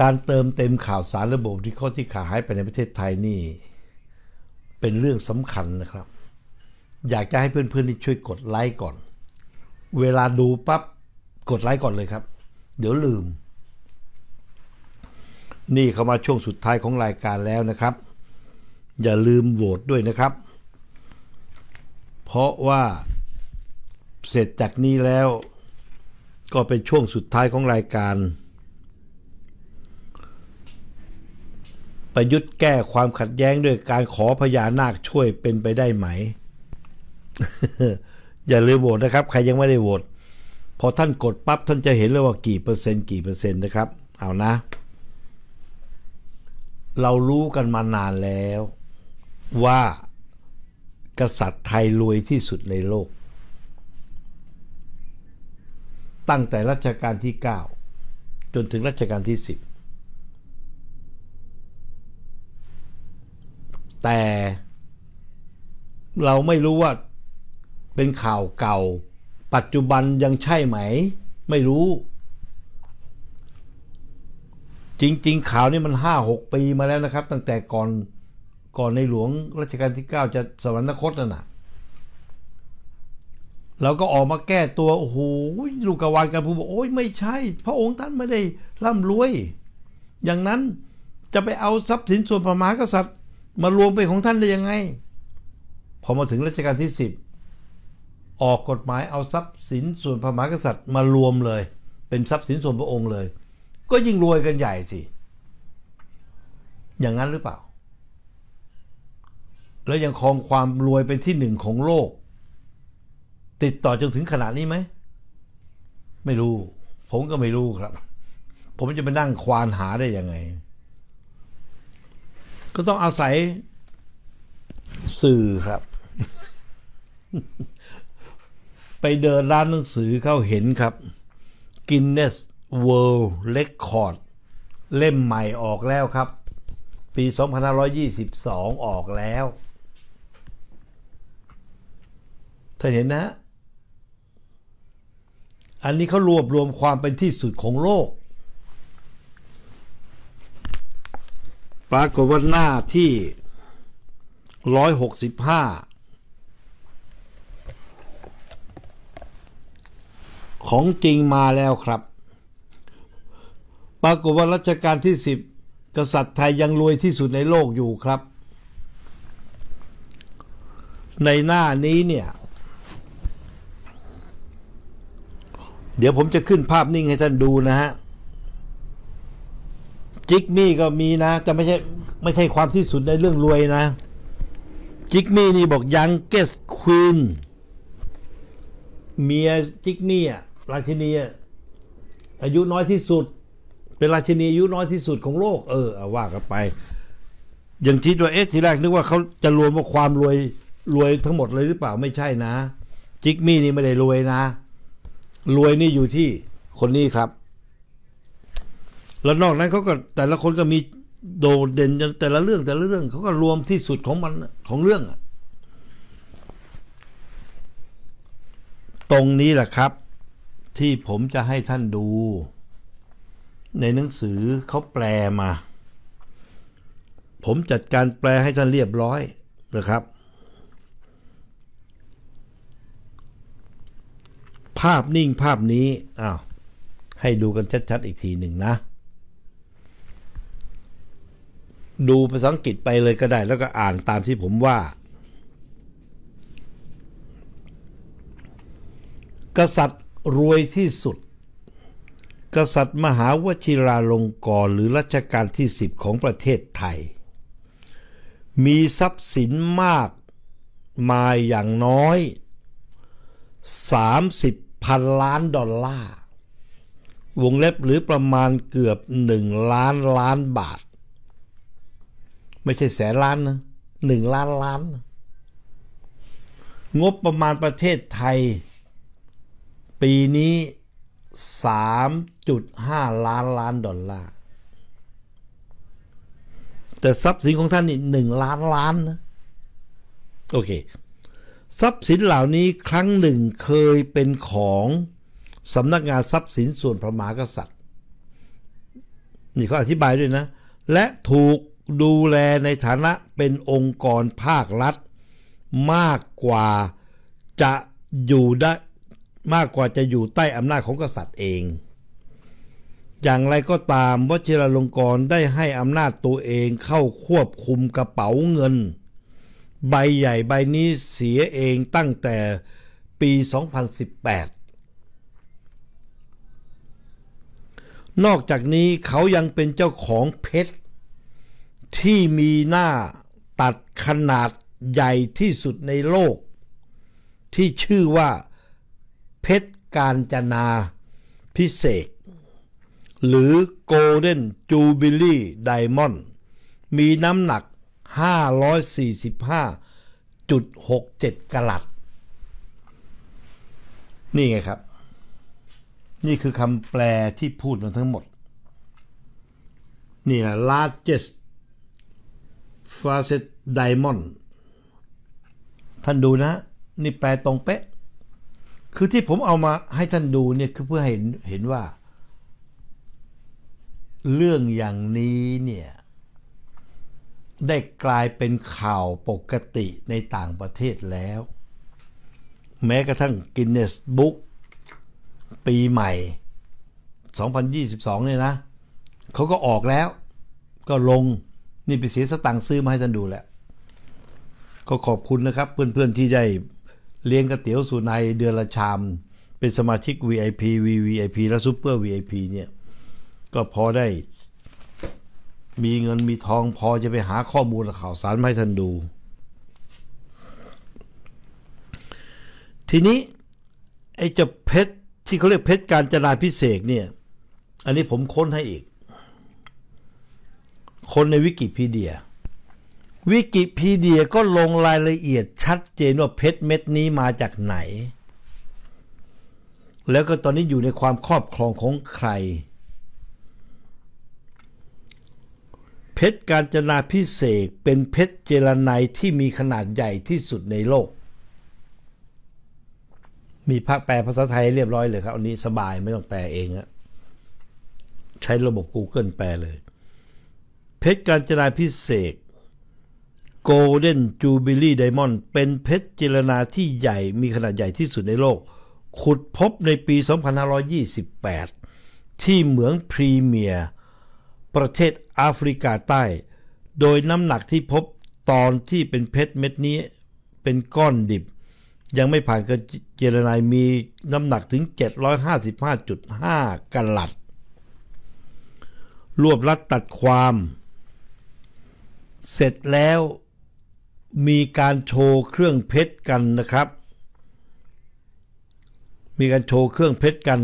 การเติมเต็มข่าวสารระบบดิจิทัลที่ขาดหายไปในประเทศไทยนี่เป็นเรื่องสำคัญนะครับ อยากจะให้เพื่อนๆนี่ช่วยกดไลค์ก่อน เวลาดูปับ๊บกดไลค์ก่อนเลยครับ เดี๋ยวลืม นี่เข้ามาช่วงสุดท้ายของรายการแล้วนะครับ อย่าลืมโหวตด้วยนะครับ เพราะว่าเสร็จจากนี้แล้วก็เป็นช่วงสุดท้ายของรายการประยุทธ์แก้ความขัดแย้งด้วยการขอพญานาคช่วยเป็นไปได้ไหม อย่าลืมโหวตนะครับ ใครยังไม่ได้โหวตพอท่านกดปั๊บท่านจะเห็นเลยว่ากี่เปอร์เซ็นต์กี่เปอร์เซ็นต์นะครับเอานะ เรารู้กันมานานแล้วว่ากษัตริย์ไทยรวยที่สุดในโลก ตั้งแต่รัชกาลที่ 9 จนถึงรัชกาลที่ 10แต่เราไม่รู้ว่าเป็นข่าวเก่า ปัจจุบันยังใช่ไหมไม่รู้ จริง ๆ ข่าวนี้มันห้าหกปีมาแล้วนะครับ ตั้งแต่ก่อนก่อนในหลวงรัชกาลที่ 9 จะสวรรคตนั่นนะเราก็ออกมาแก้ตัวโอ้โหลูกกวานกันพูบอกโอ้ยไม่ใช่ พระองค์ท่านไม่ได้ร่ำรวย อย่างนั้นจะไปเอาทรัพย์สินส่วนพระมหากษัตริย์มารวมเป็นของท่านได้ยังไง พอมาถึงรัชกาลที่ 10 ออกกฎหมายเอาทรัพย์สินส่วนพระมหากษัตริย์ มารวมเลย เป็นทรัพย์สินส่วนพระองค์เลย ก็ยิ่งรวยกันใหญ่สิ อย่างนั้นหรือเปล่า แล้วยังครองความรวยเป็นที่หนึ่งของโลก ติดต่อจนถึงขนาดนี้ไหม ไม่รู้ ผมก็ไม่รู้ครับ ผมจะไปนั่งควานหาได้ยังไงก็ต้องอาศัย สื่อครับ ไปเดินร้านหนังสือเข้าเห็นครับ Guinness World Record เล่มใหม่ออกแล้วครับ ปี2522 ออกแล้วท่านเห็นนะ อันนี้เขารวบรวมความเป็นที่สุดของโลกปรากฏว่าหน้าที่ร้อยหกสิบห้าของจริงมาแล้วครับ ปรากฏว่ารัชกาลที่สิบกษัตริย์ไทยยังรวยที่สุดในโลกอยู่ครับ ในหน้านี้เนี่ย เดี๋ยวผมจะขึ้นภาพนิ่งให้ท่านดูนะฮะจิกมี่ก็มีนะแต่ไม่ใช่ไม่ใช่ความที่สุดในเรื่องรวยนะจิกมี่นี่บอกยังเกสควีนเมียจิกมี่อ่ะราชินีอายุน้อยที่สุด เป็นราชินีอายุน้อยที่สุดของโลก เอออาว่ากันไปอย่างที่ตัวเอสทีแรกนึกว่าเขาจะรวมว่าความรวยรวยทั้งหมดเลยหรือเปล่าไม่ใช่นะจิกมี่นี่ไม่ได้รวยนะ รวยนี่อยู่ที่คนนี้ครับแล้วนอกนั้นเขาก็แต่ละคนก็มีโดดเด่นแต่ละเรื่อง แต่ละเรื่อง เขาก็รวมที่สุดของมันของเรื่องตรงนี้แหละครับ ที่ผมจะให้ท่านดู ในหนังสือเขาแปลมา ผมจัดการแปลให้ท่านเรียบร้อยนะครับ ภาพนิ่งภาพนี้ อ้าวให้ดูกันชัดๆอีกทีหนึ่งนะดูภาษาอังกฤษไปเลยก็ได้แล้วก็อ่านตามที่ผมว่า กษัตริย์รวยที่สุด กษัตริย์มหาวชิราลงกรณ์หรือรัชกาลที่10ของประเทศไทย มีทรัพย์สินมากมายอย่างน้อย 30พันล้านดอลลาร์วงเล็บหรือประมาณเกือบ1ล้านล้านบาทไม่ใช่แสนล้านนะหนึ่งล้านล้าน งบประมาณประเทศไทย ปีนี้สามจุดห้าล้านล้าน ดอลลาร์ แต่ทรัพย์สินของท่านนี่หนึ่งล้านล้านนะโอเค ทรัพย์สินเหล่านี้ครั้งหนึ่งเคยเป็นของ สำนักงานทรัพย์สินส่วนพระมหากษัตริย์นี่เขาอธิบายด้วยนะ และถูกดูแลในฐานะเป็นองค์กรภาครัฐ มากกว่าจะอยู่ได้มากกว่าจะอยู่ใต้อำนาจของกษัตริย์เอง อย่างไรก็ตามวชิรลงกรได้ให้อำนาจตัวเองเข้าควบคุมกระเป๋าเงิน ใบใหญ่ใบนี้เสียเองตั้งแต่ปี 2018 นอกจากนี้เขายังเป็นเจ้าของเพชรที่มีหน้าตัดขนาดใหญ่ที่สุดในโลก ที่ชื่อว่าเพชรการจนาพิเศษหรือ Golden Jubilee Diamond มีน้ำหนัก 545.67 กลัต นี่ไงครับ นี่คือคำแปลที่พูดมาทั้งหมดนี่นะ largest ฟาเซตไดมอนด์ท่านดูนะ นี่แปลตรงเป๊ะคือที่ผมเอามาให้ท่านดูเนี่ยคือเพื่อให้เห็นว่า เรื่องอย่างนี้เนี่ย ได้กลายเป็นข่าวปกติในต่างประเทศแล้ว แม้กระทั่งกินเนสบุ๊กปีใหม่ 2022เนี่ยนะเขาก็ออกแล้วก็ลงนี่ไปเสียสตังค์ซื้อมาให้ท่านดูแหละ ก็ขอบคุณนะครับเพื่อนๆที่ได้เลี้ยงก๋วยเตี๋ยวสุนัยเดือนละชาม เป็นสมาชิก VIP VVIP และซ u เปอร์ VIP เนี่ย ก็พอได้มีเงินมีทองพอจะไปหาข้อมูลข่าวสารมาให้ท่านดู ทีนี้ ไอ้เจ้าเพชรที่เขาเรียกเพชรการจนาพิเศษเนี่ย อันนี้ผมค้นให้อีกคนในวิกิพีเดียวิกิพีเดียก็ลงรายละเอียดชัดเจนว่าเพชรเม็ดนี้มาจากไหน แล้วก็ตอนนี้อยู่ในความครอบครองของใคร เพชรการจนาพิเศษเป็นเพชรเจรไนที่มีขนาดใหญ่ที่สุดในโลก มีภาคแปลภาษาไทยเรียบร้อยเลยครับ อันนี้สบายไม่ต้องแปลเองอะใช้ระบบ Google แปลเลยเพชรการจนาพิเศษ Golden Jubilee Diamond เป็นเพชรเจรนาที่ใหญ่มีขนาดใหญ่ที่สุดในโลก ขุดพบในปี 2528 ที่เหมืองพรีเมียร์ ประเทศแอฟริกาใต้ โดยน้ำหนักที่พบตอนที่เป็นเพชรเม็ดนี้เป็นก้อนดิบ ยังไม่ผ่านการเจรนายมีน้ำหนักถึง 755.5กัลัด รวบรัดตัดความเสร็จแล้วมีการโชว์เครื่องเพชรกันนะครับ มีการโชว์เครื่องเพชรกัน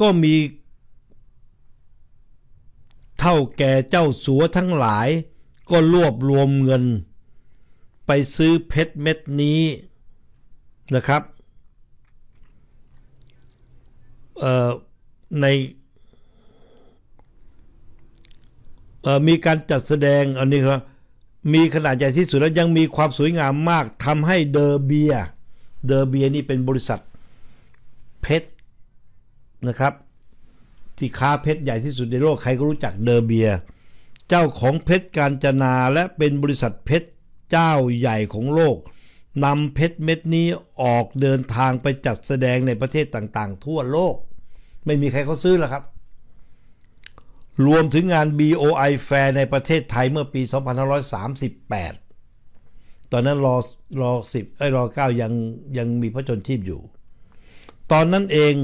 ก็มีเท่าแก่เจ้าสัวทั้งหลาย ก็รวบรวมเงินไปซื้อเพชรเม็ดนี้นะครับในมีการจัดแสดงอันนี้ครับมีขนาดใหญ่ที่สุดแล้วยังมีความสวยงามมากทำให้เดอร์เบียเดอร์เบียนี่เป็นบริษัทเพชรนะครับที่ค้าเพชรใหญ่ที่สุดในโลกใครก็รู้จักเดอร์เบียเจ้าของเพชรการจนาและเป็นบริษัทเพชรเจ้าใหญ่ของโลกนำเพชรเม็ดนี้ออกเดินทางไปจัดแสดงในประเทศต่างๆ ทั่วโลก ไม่มีใครเขาซื้อหรอกครับรวมถึงงาน BOI แฟร์ในประเทศไทยเมื่อปี 2538 ตอนนั้นรอรอสิบไอ้รอเก้ายังยังมีพระชนชีพอยู่ ตอนนั้นเอง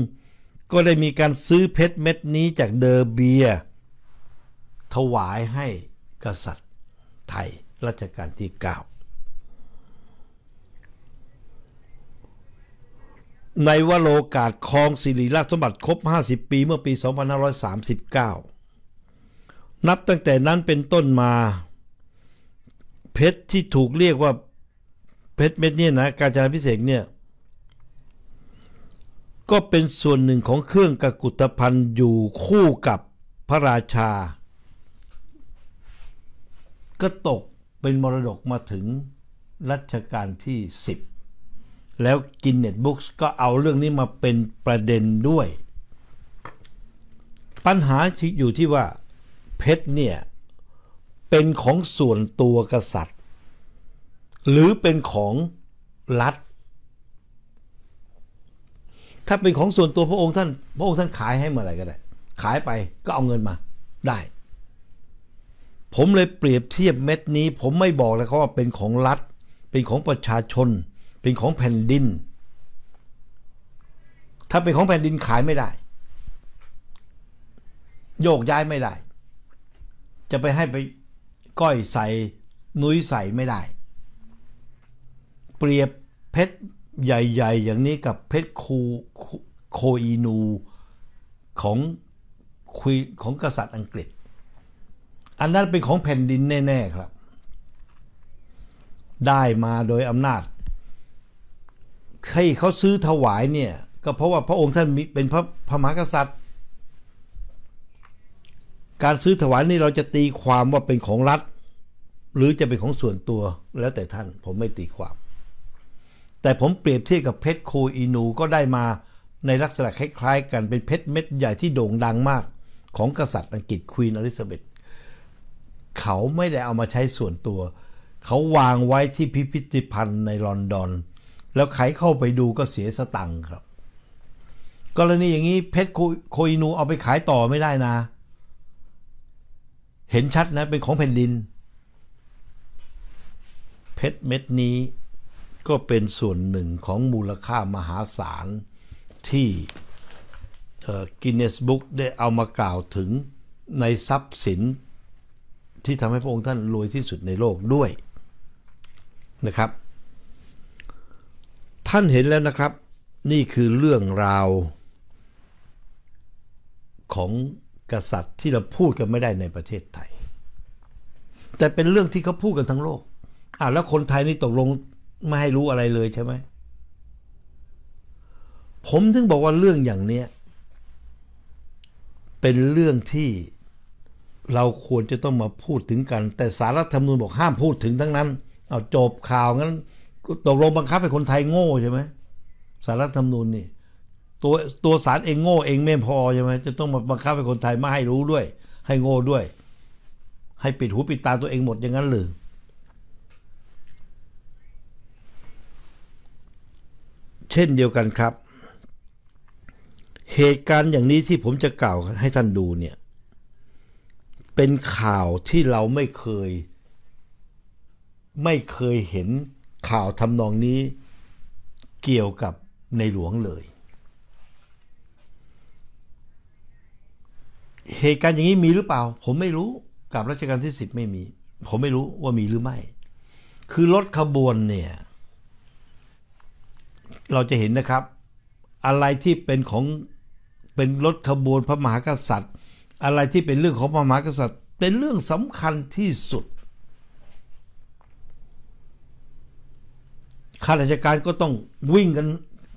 ก็ได้มีการซื้อเพชรเม็ดนี้จากเดอร์เบียถวายให้กษัตริย์ไทยรัชกาลที่9ในวโรกาสคลองสิริราชสมบัติครบ 50 ปีเมื่อปี 2539นับตั้งแต่นั้นเป็นต้นมาเพชรที่ถูกเรียกว่า เพชรเม็ดนี่นะการจนาพิเศษเนี่ย ก็เป็นส่วนหนึ่งของเครื่องกกุฏพันธ์อยู่คู่กับพระราชา ก็ตกเป็นมรดกมาถึงรัชกาลที่ 10 แล้วกินเน็ตบุ๊กก็เอาเรื่องนี้มาเป็นประเด็นด้วย ปัญหาอยู่ที่ว่าเพชรเนี่ยเป็นของส่วนตัวกษัตริย์ หรือเป็นของรัฐ ถ้าเป็นของส่วนตัวพระองค์ท่าน พระองค์ท่านขายให้เมื่อไหร่ก็ได้ ขายไปก็เอาเงินมาได้ ผมเลยเปรียบเทียบเม็ดนี้ผมไม่บอกเลยเขาว่าเป็นของรัฐ เป็นของประชาชน เป็นของแผ่นดิน ถ้าเป็นของแผ่นดินขายไม่ได้ โยกย้ายไม่ได้จะไปให้ไปก้อยใส่นุ้ยใส่ไม่ได้ เปรียบเพชรใหญ่ๆ อย่างนี้กับเพชรคูโคอีนูของคุยของกษัตริย์อังกฤษ อันนั้นเป็นของแผ่นดินแน่ ๆครับ ได้มาโดยอำนาจให้เขาซื้อถวายเนี่ย ก็เพราะว่าพระองค์ท่านเป็นพระพระมหากษัตริย์การซื้อถวายนี่เราจะตีความว่าเป็นของรัฐ หรือจะเป็นของส่วนตัว แล้วแต่ท่านผมไม่ตีความ แต่ผมเปรียบเทียบกับเพชรโคอีนูก็ได้มาในลักษณะคล้ายๆกันเป็นเพชรเม็ดใหญ่ที่โด่งดังมาก ของกษัตริย์อังกฤษควีนอลิซาเบธเขาไม่ได้เอามาใช้ส่วนตัว เขาวางไว้ที่พิพิธภัณฑ์ในลอนดอน แล้วใครเข้าไปดูก็เสียสตังค์ครับ กรณีอย่างนี้เพชรโคอีนูเอาไปขายต่อไม่ได้นะเห็นชัดนะ เป็นของแผ่นดินเพชรเม็ดนี้ก็เป็นส่วนหนึ่งของมูลค่ามหาศาล ที่กินเนสบุ๊กได้เอามากล่าวถึงในทรัพย์สินที่ทำให้พระองค์ท่าน รวยที่สุดในโลกด้วยนะครับ ท่านเห็นแล้วนะครับนี่คือเรื่องราวของกษัตริย์ที่เราพูดกันไม่ได้ในประเทศไทย แต่เป็นเรื่องที่เขาพูดกันทั้งโลกอ่าแล้วคนไทยนี่ตกลงไม่ให้รู้อะไรเลยใช่ไหมผมถึงบอกว่าเรื่องอย่างเนี้ยเป็นเรื่องที่เราควรจะต้องมาพูดถึงกัน แต่สารรัฐธรรมนูญบอกห้ามพูดถึงทั้งนั้นเอาจบข่าวงั้น ตกลงบังคับให้คนไทยโง่ใช่ไหมสารรัฐธรรมนูญนี่ตัวตัวสารเองโง่เอง ไม่พอใช่ไหมจะต้องมาบังคับให้คนไทยไม่ให้รู้ด้วย ให้โง่ด้วย ให้ปิดหูปิดตาตัวเองหมดอย่างนั้นหรือเช่นเดียวกันครับ เหตุการณ์อย่างนี้ที่ผมจะกล่าวให้ท่านดูเนี่ย เป็นข่าวที่เราไม่เคย ไม่เคยเห็นข่าวทำนองนี้เกี่ยวกับในหลวงเลยเหตุการณ์อย่างนี้มีหรือเปล่า ผมไม่รู้ กับรัชกาลที่สิบไม่มี ผมไม่รู้ว่ามีหรือไม่ คือรถขบวนเนี่ย เราจะเห็นนะครับ อะไรที่เป็นของ เป็นรถขบวนพระมหากษัตริย์ อะไรที่เป็นเรื่องของพระมหากษัตริย์ เป็นเรื่องสำคัญที่สุดข้าราชการก็ต้องวิ่งกัน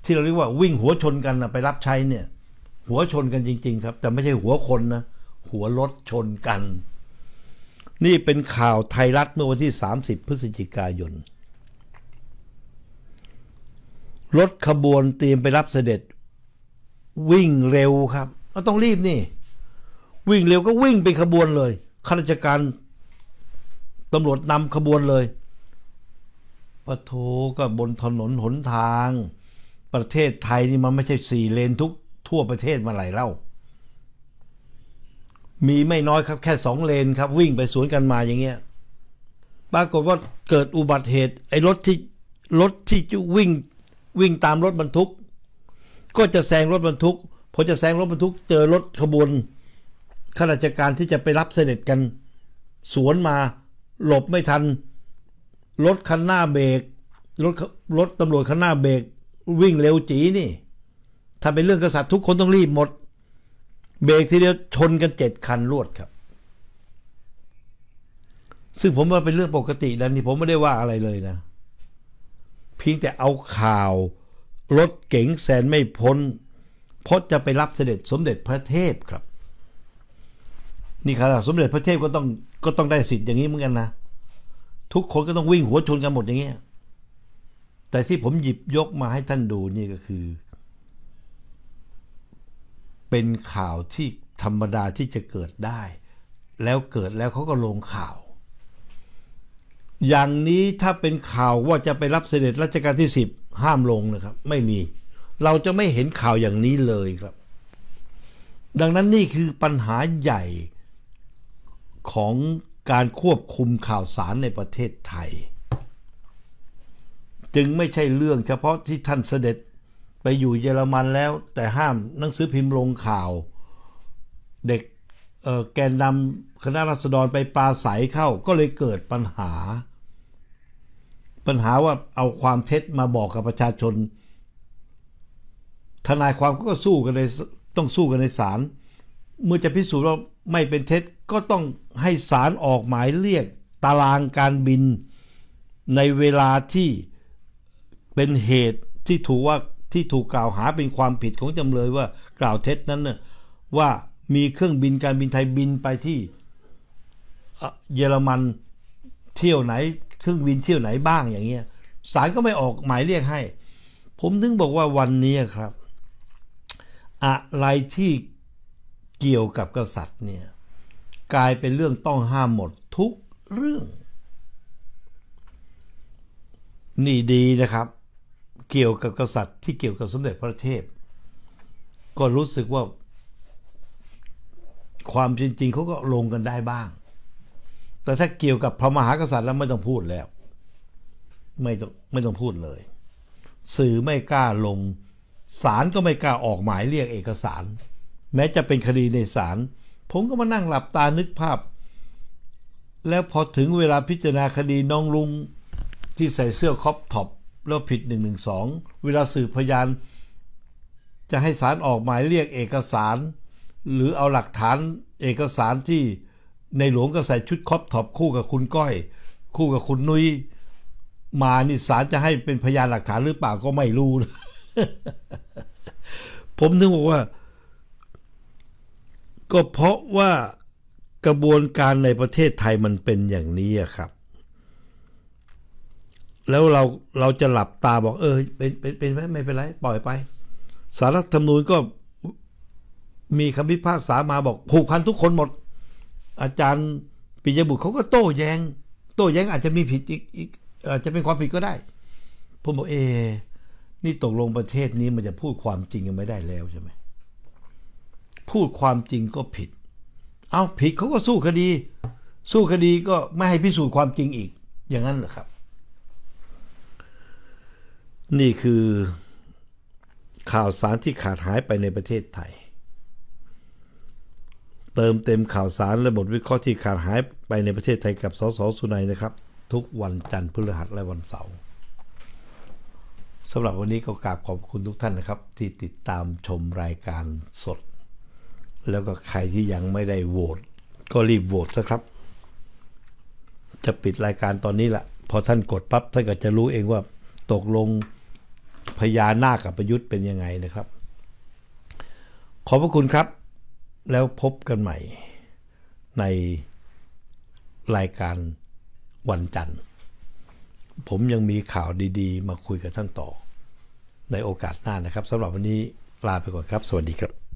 ที่เราเรียกว่าวิ่งหัวชนกันไปรับใช้เนี่ยหัวชนกันจริงๆครับ แต่ไม่ใช่หัวคนนะหัวรถชนกัน นี่เป็นข่าวไทยรัฐเมื่อวันที่ 30 พฤศจิกายน รถขบวนเตรียมไปรับเสด็จ วิ่งเร็วครับต้องรีบนี่ วิ่งเร็วก็วิ่งเป็นขบวนเลยข้าราชการตำรวจนำขบวนเลยปะโทก็บนถนนหนทาง ประเทศไทยนี่มันไม่ใช่สี่เลนทุกทั่วประเทศมาไหลเล่า มีไม่น้อยครับ แค่สองเลนครับ วิ่งไปสวนกันมาอย่างเงี้ย ปรากฏว่าเกิดอุบัติเหตุไอ้รถที่รถที่วิ่งวิ่งตามรถบรรทุก ก็จะแซงรถบรรทุกพอจะแซงรถบรรทุก เจอรถขบวนข้าราชการที่จะไปรับเสด็จกันสวนมา หลบไม่ทันรถคันหน้าเบรกรถรถตำรวจคันหน้าเบรกวิ่งเร็วจีนี่ถ้าเป็นเรื่องกษัตริย์ทุกคนต้องรีบหมด เบรกทีเดียวชนกันเจ็ดคันรวดครับ ซึ่งผมว่าเป็นเรื่องปกติแล้วนี่ผมไม่ได้ว่าอะไรเลยนะ เพียงแต่เอาข่าว รถเก๋งแสนไม่พ้นเพราะจะไปรับเสด็จสมเด็จพระเทพครับ นี่ครับสมเด็จพระเทพก็ต้องก็ต้องได้สิทธิ์อย่างนี้เหมือนกันนะ ทุกคนก็ต้องวิ่งหัวชนกันหมดอย่างเงี้ยแต่ที่ผมหยิบยกมาให้ท่านดูนี่ก็คือเป็นข่าวที่ธรรมดาที่จะเกิดได้ แล้วเกิดแล้วเขาก็ลงข่าว อย่างนี้ถ้าเป็นข่าวว่าจะไปรับเสด็จรัชกาลที่สิบห้ามลงนะครับไม่มี เราจะไม่เห็นข่าวอย่างนี้เลยครับ ดังนั้นนี่คือปัญหาใหญ่ของการควบคุมข่าวสารในประเทศไทย จึงไม่ใช่เรื่องเฉพาะที่ท่านเสด็จไปอยู่เยอรมันแล้ว แต่ห้ามหนังสือพิมพ์ลงข่าว เด็กแกนนำคณะรัษฎรไปปลาใสาเข้า ก็เลยเกิดปัญหา ปัญหาว่าเอาความเท็จมาบอกกับประชาชน ทนายความก็สู้กันในต้องสู้กันในศาลเมื่อจะพิสูจน์ว่า ไม่เป็นเท็จก็ต้องให้ศาลออกหมายเรียกตารางการบินในเวลาที่เป็นเหตุที่ถูกว่าที่ถูกกล่าวหาเป็นความผิดของจำเลยว่ากล่าวเท็จนั้นน่ะว่ามีเครื่องบินการบินไทยบินไปที่เยอรมันเที่ยวไหน เครื่องบินเที่ยวไหนบ้างอย่างเงี้ยศาลก็ไม่ออกหมายเรียกให้ ผมถึงบอกว่าวันนี้ครับ อะไรที่เกี่ยวกับกษัตริย์เนี่ยกลายเป็นเรื่องต้องห้ามหมดทุกเรื่อง นี่ดีนะครับเกี่ยวกับกษัตริย์ที่เกี่ยวกับสมเด็จพระเทพก็รู้สึกว่าความจริงๆเขาก็ลงกันได้บ้าง แต่ถ้าเกี่ยวกับพระมหากษัตริย์แล้วไม่ต้องพูดแล้ว ไม่ต้องไม่ต้องพูดเลย สื่อไม่กล้าลงศาลก็ไม่กล้าออกหมายเรียกเอกสาร แม้จะเป็นคดีในศาลผมก็มานั่งหลับตานึกภาพ แล้วพอถึงเวลาพิจารณาคดีน้องลุงที่ใส่เสื้อคอปท็อปแล้วผิด1นึเวลาสืบพยาน จะให้ศาลออกหมายเรียกเอกสาร หรือเอาหลักฐานเอกสารที่ในหลวงก็ใส่ชุดคอปท็อปคู่กับคุณก้อย คู่กับคุณนุย้ยมานี่ศาลจะให้เป็นพยานหลักฐานหรือเปล่าก็ไม่รู้นะผมถึงบอกว่า ก็เพราะว่ากระบวนการในประเทศไทยมันเป็นอย่างนี้ครับแล้วเราเราจะหลับตาบอก เออเป็นเป็นเป็นไหมไม่เป็นไรปล่อยไป สารรัฐธรรมนูญก็มีคำพิพากษามาบอกผูกพันทุกคนหมด อาจารย์ปิยบุตรเขาก็โต้แยง้ง โต้แย้งอาจจะมีผิดอีกอีกอาจจะเป็นความผิดก็ได้ผมบอกเอนี่ตกลงประเทศนี้มันจะพูดความจริงกันไม่ได้แล้วใช่ไหมพูดความจริงก็ผิด เอาผิดเขาก็สู้คดี สู้คดีก็ไม่ให้พิสูจน์ความจริงอีกอย่างนั้นเหรอครับนี่คือข่าวสารที่ขาดหายไปในประเทศไทย เติมเต็มข่าวสารและบทวิเคราะห์ที่ขาดหายไปในประเทศไทยกับสสสุนัยนะครับ ทุกวันจันทร์พฤหัสและวันเสาร์สำหรับวันนี้ก็กราบขอบคุณทุกท่านนะครับ ที่ติดตามชมรายการสด แล้วก็ใครที่ยังไม่ได้โหวตก็รีบโหวตซะครับ จะปิดรายการตอนนี้ละพอท่านกดปั๊บท่านก็จะรู้เองว่าตกลงพญานาคกับประยุทธ์เป็นยังไงนะครับ ขอบพระคุณครับแล้วพบกันใหม่ ในรายการวันจันทร์ ผมยังมีข่าวดีๆ มาคุยกับท่านต่อ ในโอกาสหน้านะครับสำหรับวันนี้ลาไปก่อนครับ สวัสดีครับ